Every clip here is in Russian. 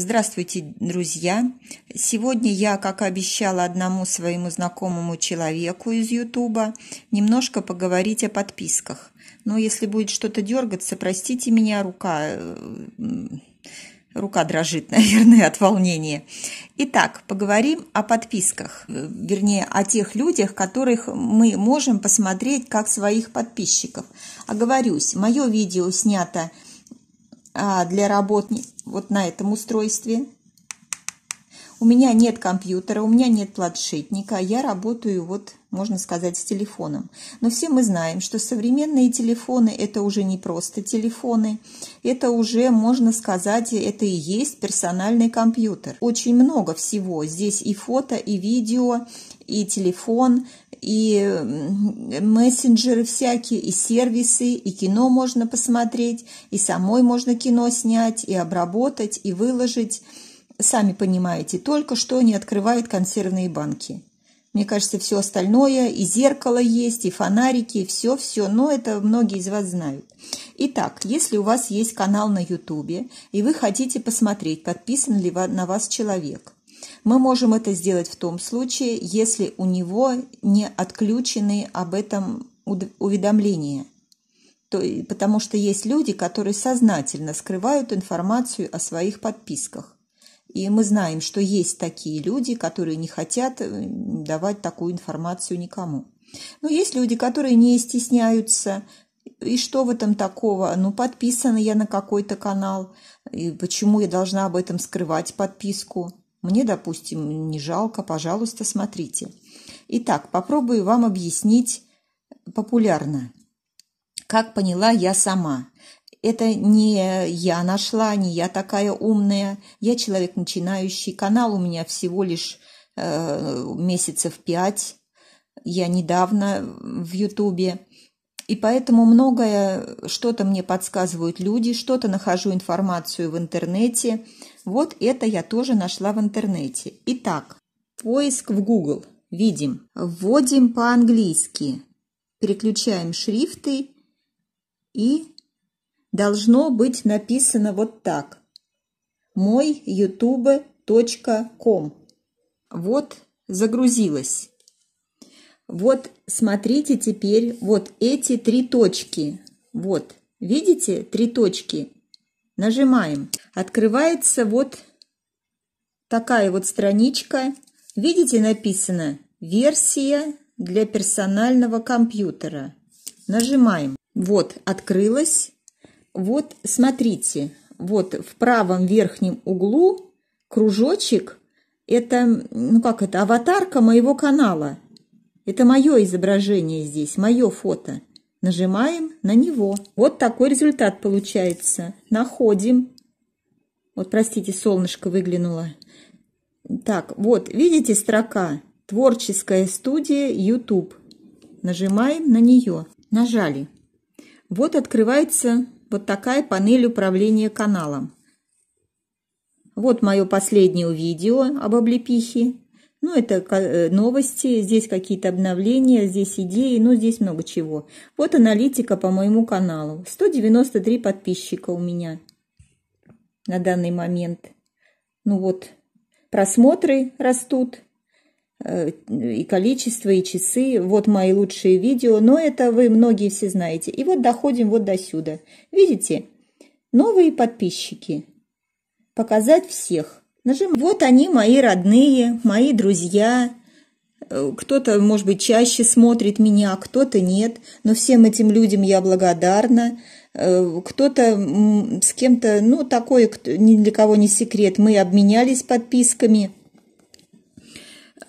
Здравствуйте, друзья! Сегодня я, как обещала одному своему знакомому человеку из Ютуба, немножко поговорить о подписках. Но если будет что-то дергаться, простите меня, рука... Э, рука дрожит, наверное, от волнения. Итак, поговорим о подписках, э, вернее, о тех людях, которых мы можем посмотреть как своих подписчиков. Оговорюсь, мое видео снято а, для работ вот на этом устройстве у меня нет компьютера, у меня нет планшетника, я работаю, вот, можно сказать, с телефоном. Но все мы знаем, что современные телефоны – это уже не просто телефоны, это уже, можно сказать, это и есть персональный компьютер. Очень много всего. Здесь и фото, и видео, и телефон, и мессенджеры всякие, и сервисы, и кино можно посмотреть, и самой можно кино снять, и обработать, и выложить – сами понимаете, только что не открывает консервные банки. Мне кажется, все остальное, и зеркало есть, и фонарики, все-все, но это многие из вас знают. Итак, если у вас есть канал на Ютубе, и вы хотите посмотреть, подписан ли на вас человек, мы можем это сделать в том случае, если у него не отключены об этом уведомления. То, потому что есть люди, которые сознательно скрывают информацию о своих подписках. И мы знаем, что есть такие люди, которые не хотят э, давать такую информацию никому. Но есть люди, которые не стесняются. И что в этом такого? Ну, подписана я на какой-то канал. И почему я должна об этом скрывать подписку? Мне, допустим, не жалко, пожалуйста, смотрите. Итак, попробую вам объяснить популярно. Как поняла я сама это не я нашла, не я такая умная. Я человек начинающий. Канал у меня всего лишь э, месяцев пять. Я недавно в Ютубе. И поэтому многое, что-то мне подсказывают люди, что-то нахожу информацию в интернете. Вот это я тоже нашла в интернете. Итак, поиск в Google. Видим. Вводим по-английски. Переключаем шрифты и должно быть написано вот так. Мой youtube.com Вот, загрузилось. Вот, смотрите теперь вот эти три точки. Вот, видите, три точки. Нажимаем. Открывается вот такая вот страничка. Видите, написано «Версия для персонального компьютера». Нажимаем. Вот, открылась вот смотрите, вот в правом верхнем углу кружочек – это, ну как это, аватарка моего канала. Это мое изображение здесь, мое фото. Нажимаем на него. Вот такой результат получается. Находим. Вот, простите, солнышко выглянуло. Так, вот, видите строка «Творческая студия YouTube». Нажимаем на нее. Нажали. Вот открывается вот такая панель управления каналом. Вот мое последнее видео об облепихе. Ну, это э, новости, здесь какие-то обновления, здесь идеи, ну, здесь много чего. Вот аналитика по моему каналу. 193 подписчика у меня на данный момент. Ну вот, просмотры растут, Э, и количество, и часы. Вот мои лучшие видео, но это вы многие все знаете. И вот доходим вот до сюда. Видите? Новые подписчики. Показать всех. Нажим. Вот они, мои родные, мои друзья. Э, кто-то, может быть, чаще смотрит меня, а кто-то нет. Но всем этим людям я благодарна. Э, кто-то с кем-то, ну, такой ни для кого не секрет. Мы обменялись подписками –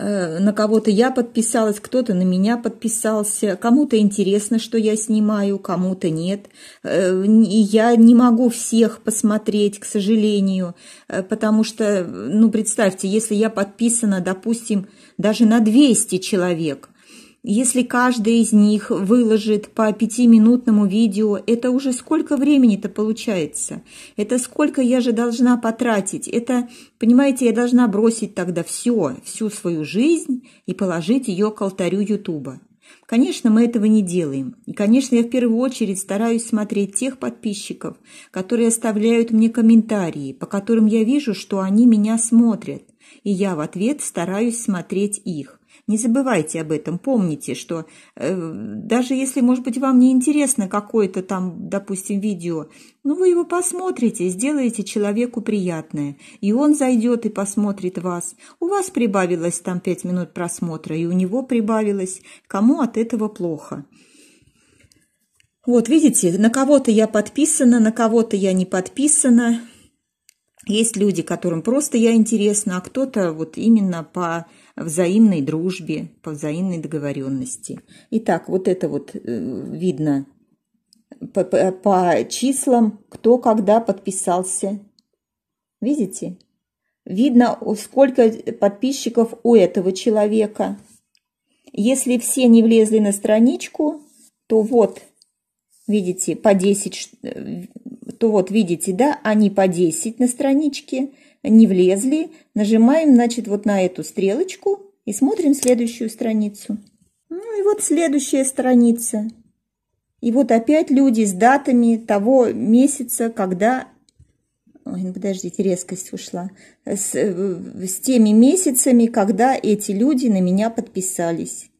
Э, на кого-то я подписалась, кто-то на меня подписался, кому-то интересно, что я снимаю, кому-то нет. Э, и Я не могу всех посмотреть, к сожалению, э, потому что, ну, представьте, если я подписана, допустим, даже на 200 человек, если каждый из них выложит по пятиминутному видео, это уже сколько времени-то получается? Это сколько я же должна потратить? Это, понимаете, я должна бросить тогда все, всю свою жизнь и положить ее к алтарю Ютуба. Конечно, мы этого не делаем. И, конечно, я в первую очередь стараюсь смотреть тех подписчиков, которые оставляют мне комментарии, по которым я вижу, что они меня смотрят, и я в ответ стараюсь смотреть их. Не забывайте об этом, помните, что э, даже если, может быть, вам не интересно какое-то там, допустим, видео, ну вы его посмотрите, сделаете человеку приятное, и он зайдет и посмотрит вас. У вас прибавилось там 5 минут просмотра, и у него прибавилось. Кому от этого плохо? Вот, видите, на кого-то я подписана, на кого-то я не подписана. Есть люди, которым просто я интересна, а кто-то вот именно по взаимной дружбе, по взаимной договоренности. Итак, вот это вот э, видно по, по, по числам, кто когда подписался. Видите? Видно, сколько подписчиков у этого человека. Если все не влезли на страничку, то вот, видите, по 10 то вот видите, да, они по 10 на страничке, не влезли. Нажимаем, значит, вот на эту стрелочку и смотрим следующую страницу. Ну и вот следующая страница. И вот опять люди с датами того месяца, когда... Ой, ну подождите, резкость ушла. С, э, с теми месяцами, когда эти люди на меня подписались.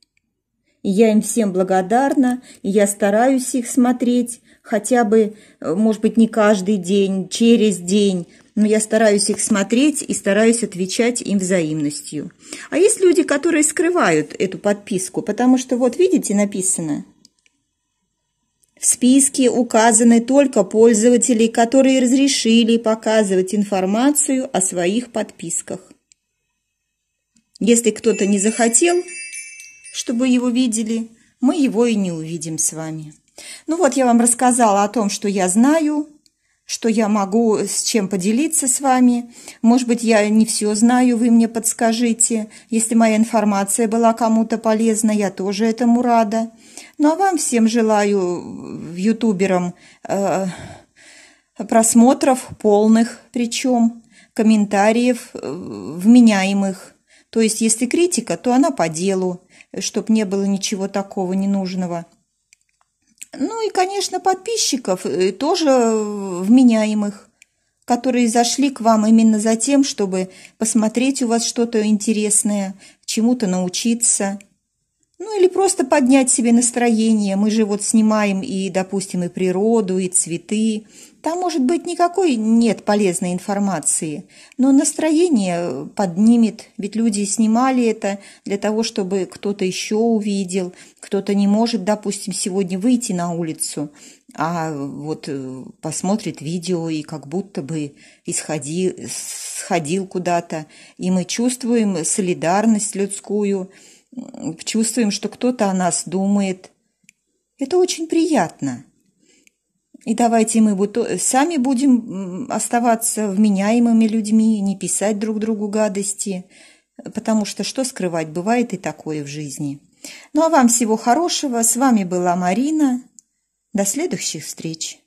И я им всем благодарна, и я стараюсь их смотреть, хотя бы, э, может быть, не каждый день, через день, но я стараюсь их смотреть и стараюсь отвечать им взаимностью. А есть люди, которые скрывают эту подписку, потому что вот видите, написано. В списке указаны только пользователи, которые разрешили показывать информацию о своих подписках. Если кто-то не захотел, чтобы его видели, мы его и не увидим с вами. Ну вот я вам рассказала о том, что я знаю, что я могу с чем поделиться с вами. Может быть, я не все знаю, вы мне подскажите. Если моя информация была кому-то полезна, я тоже этому рада. Ну а вам всем желаю, э, ютуберам, э, просмотров полных, причем комментариев э, вменяемых. То есть, если критика, то она по делу, э, чтобы не было ничего такого ненужного. Ну и, конечно, подписчиков, э, тоже э, вменяемых, которые зашли к вам именно за тем, чтобы посмотреть у вас что-то интересное, чему-то научиться – ну или просто поднять себе настроение. Мы же вот снимаем и, допустим, и природу, и цветы. Там, может быть, никакой нет полезной информации, но настроение поднимет, ведь люди снимали это для того, чтобы кто-то еще увидел, кто-то не может, допустим, сегодня выйти на улицу, а вот э, посмотрит видео и как будто бы исходи, сходил куда-то, и мы чувствуем солидарность людскую – чувствуем, что кто-то о нас думает. Это очень приятно. И давайте мы э, сами будем оставаться вменяемыми людьми, не писать друг другу гадости, потому что что скрывать, бывает и такое в жизни. Ну а вам всего хорошего. С вами была Марина. До следующих встреч.